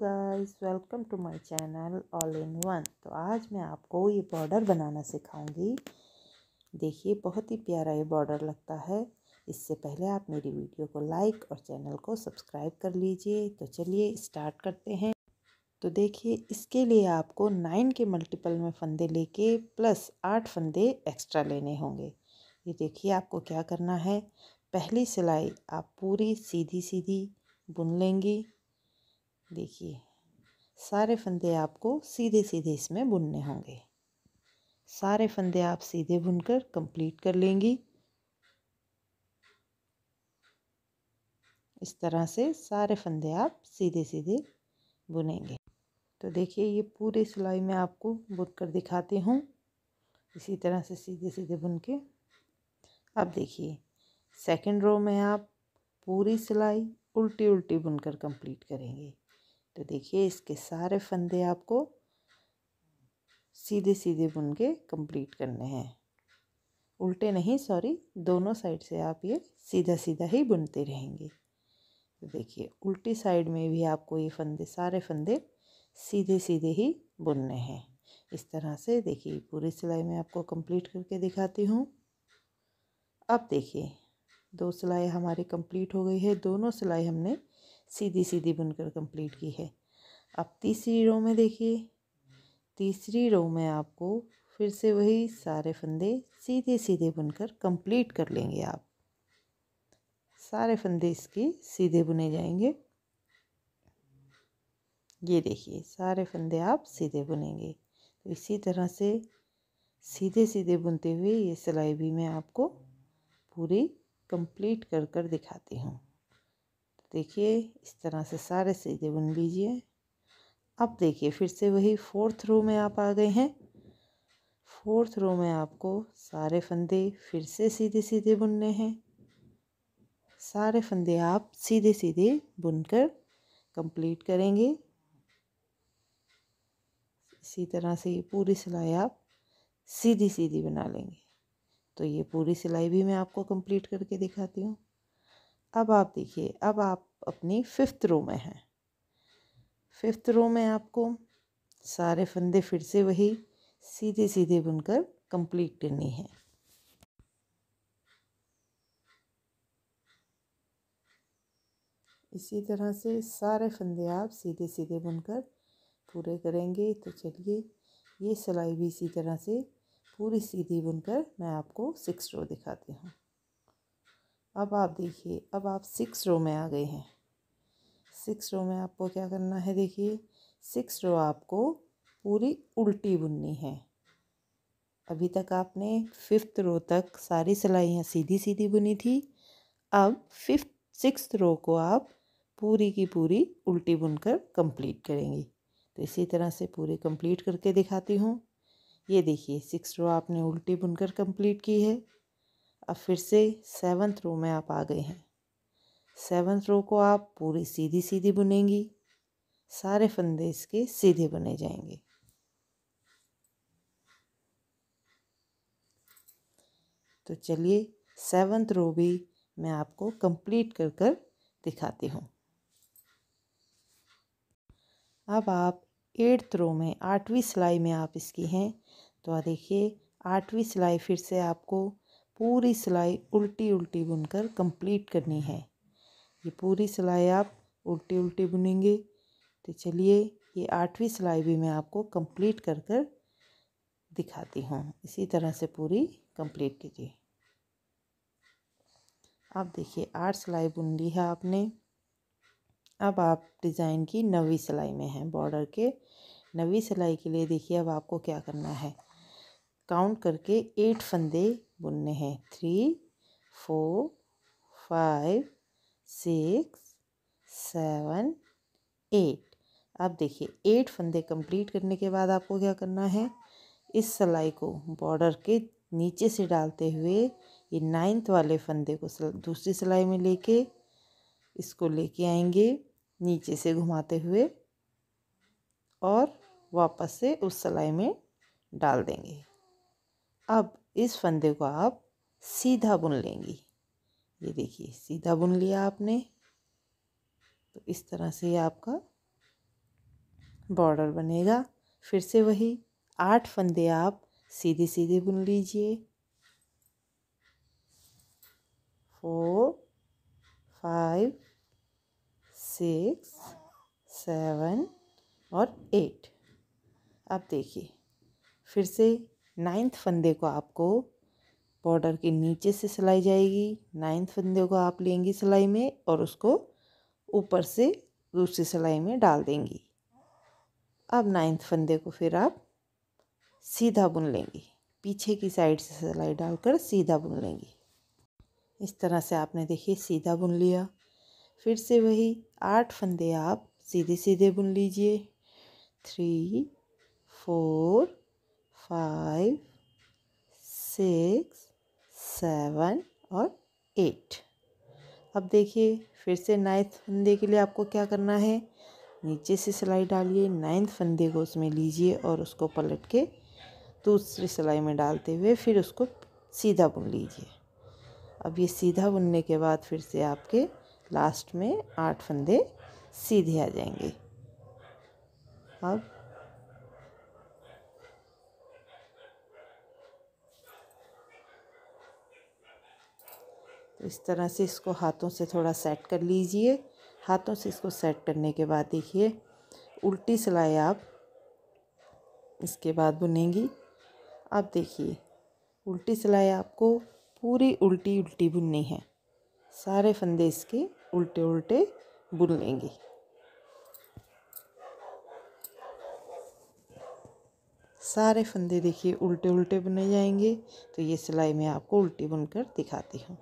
guys welcome to my channel all in one तो आज मैं आपको ये बॉर्डर बनाना सिखाऊंगी देखिए बहुत ही प्यारा ये बॉर्डर लगता है इससे पहले आप मेरी वीडियो को लाइक और चैनल को सब्सक्राइब कर लीजिए तो चलिए स्टार्ट करते हैं तो देखिए इसके लिए आपको नाइन के मल्टीपल में फंदे लेके प्लस आठ फंदे एक्स्ट्रा लेने होंगे ये देखिए आपको क्या करना है पहली सिलाई आप पूरी सीधी सीधी बुन लेंगी देखिए सारे फंदे आपको सीधे सीधे इसमें बुनने होंगे सारे फंदे आप सीधे बुनकर कंप्लीट कर लेंगी इस तरह से सारे फंदे आप सीधे सीधे बुनेंगे तो देखिए ये पूरे सिलाई में आपको बुन कर दिखाती हूँ इसी तरह से सीधे सीधे बुन के अब देखिए सेकंड रो में आप पूरी सिलाई उल्टी उल्टी बुनकर कंप्लीट करेंगे तो देखिए इसके सारे फंदे आपको सीधे सीधे बुन के कम्प्लीट करने हैं उल्टे नहीं सॉरी दोनों साइड से आप ये सीधा सीधा ही बुनते रहेंगे तो देखिए उल्टी साइड में भी आपको ये फंदे सारे फंदे सीधे सीधे ही बुनने हैं इस तरह से देखिए पूरी सिलाई मैं आपको कंप्लीट करके दिखाती हूँ अब देखिए दो सिलाई हमारी कंप्लीट हो गई है दोनों सिलाई हमने सीधी सीधी बनकर कंप्लीट की है अब तीसरी रो में देखिए तीसरी रो में आपको फिर से वही सारे फंदे सीधे सीधे बुनकर कंप्लीट कर लेंगे आप सारे फंदे इसके सीधे बुने जाएंगे ये देखिए सारे फंदे आप सीधे बुनेंगे तो इसी तरह से सीधे सीधे बुनते हुए ये सिलाई भी मैं आपको पूरी कंप्लीट कर कर दिखाती हूँ देखिए इस तरह से सारे सीधे बुन लीजिए अब देखिए फिर से वही फोर्थ रो में आप आ गए हैं फोर्थ रो में आपको सारे फंदे फिर से सीधे सीधे बुनने हैं सारे फंदे आप सीधे सीधे बुनकर कंप्लीट करेंगे इसी तरह से ये पूरी सिलाई आप सीधी सीधी बना लेंगे तो ये पूरी सिलाई भी मैं आपको कंप्लीट करके दिखाती हूँ अब आप देखिए अब आप अपनी फिफ्थ रो में हैं फिफ्थ रो में आपको सारे फंदे फिर से वही सीधे सीधे बुनकर कंप्लीट करनी है इसी तरह से सारे फंदे आप सीधे सीधे बुनकर पूरे करेंगे तो चलिए ये सिलाई भी इसी तरह से पूरी सीधी बुनकर मैं आपको सिक्स रो दिखाती हूँ अब आप देखिए अब आप सिक्स रो में आ गए हैं सिक्स रो में आपको क्या करना है देखिए सिक्स रो आपको पूरी उल्टी बुननी है अभी तक आपने फिफ्थ रो तक सारी सिलाइयाँ सीधी सीधी बुनी थी अब फिफ्थ सिक्स रो को आप पूरी की पूरी उल्टी बुनकर कंप्लीट करेंगी तो इसी तरह से पूरी कंप्लीट करके दिखाती हूँ ये देखिए सिक्स रो आपने उल्टी बुनकर कंप्लीट की है अब फिर से सेवन्थ रो में आप आ गए हैं सेवन्थ रो को आप पूरी सीधी सीधी बुनेंगी सारे फंदे इसके सीधे बुने जाएंगे तो चलिए सेवन्थ रो भी मैं आपको कंप्लीट कर कर दिखाती हूँ अब आप एट्थ रो में आठवीं सिलाई में आप इसकी हैं तो देखिए आठवीं सिलाई फिर से आपको पूरी सिलाई उल्टी उल्टी बुनकर कंप्लीट करनी है ये पूरी सिलाई आप उल्टी उल्टी बुनेंगे तो चलिए ये आठवीं सिलाई भी मैं आपको कंप्लीट कर कर दिखाती हूँ इसी तरह से पूरी कंप्लीट कीजिए अब देखिए आठ सिलाई बुन ली है आपने अब आप डिज़ाइन की नवी सिलाई में हैं बॉर्डर के नवी सिलाई के लिए देखिए अब आपको क्या करना है काउंट करके एट फंदे बुनने हैं three four five six seven eight अब देखिए एट फंदे कंप्लीट करने के बाद आपको क्या करना है इस सिलाई को बॉर्डर के नीचे से डालते हुए ये नाइन्थ वाले फंदे को दूसरी सिलाई में लेके इसको लेके आएंगे नीचे से घुमाते हुए और वापस से उस सिलाई में डाल देंगे अब इस फंदे को आप सीधा बुन लेंगी ये देखिए सीधा बुन लिया आपने तो इस तरह से आपका बॉर्डर बनेगा फिर से वही आठ फंदे आप सीधे सीधे बुन लीजिए फोर फाइव सिक्स सेवन और एट आप देखिए फिर से नाइन्थ फंदे को आपको बॉर्डर के नीचे से सिलाई जाएगी नाइन्थ फंदे को आप लेंगी सिलाई में और उसको ऊपर से दूसरी सिलाई में डाल देंगी अब नाइन्थ फंदे को फिर आप सीधा बुन लेंगी पीछे की साइड से सिलाई डालकर सीधा बुन लेंगी इस तरह से आपने देखिए सीधा बुन लिया फिर से वही आठ फंदे आप सीधे सीधे बुन लीजिए three four five six seven और एट अब देखिए फिर से नाइन्थ फंदे के लिए आपको क्या करना है नीचे से सिलाई डालिए नाइन्थ फंदे को उसमें लीजिए और उसको पलट के दूसरी सिलाई में डालते हुए फिर उसको सीधा बुन लीजिए अब ये सीधा बुनने के बाद फिर से आपके लास्ट में आठ फंदे सीधे आ जाएंगे अब इस तरह से इसको हाथों से थोड़ा सेट कर लीजिए हाथों से इसको सेट करने के बाद देखिए उल्टी सिलाई आप इसके बाद बुनेंगी आप देखिए उल्टी सिलाई आपको पूरी उल्टी उल्टी बुननी है सारे फंदे इसके उल्टे उल्टे बुन लेंगी सारे फंदे देखिए उल्टे उल्टे बुने जाएंगे तो ये सिलाई मैं आपको उल्टी बुनकर दिखाती हूँ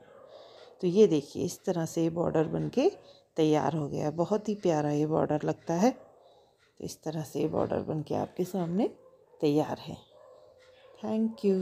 तो ये देखिए इस तरह से ये बॉर्डर बन के तैयार हो गया बहुत ही प्यारा ये बॉर्डर लगता है तो इस तरह से ये बॉर्डर बन के आपके सामने तैयार है थैंक यू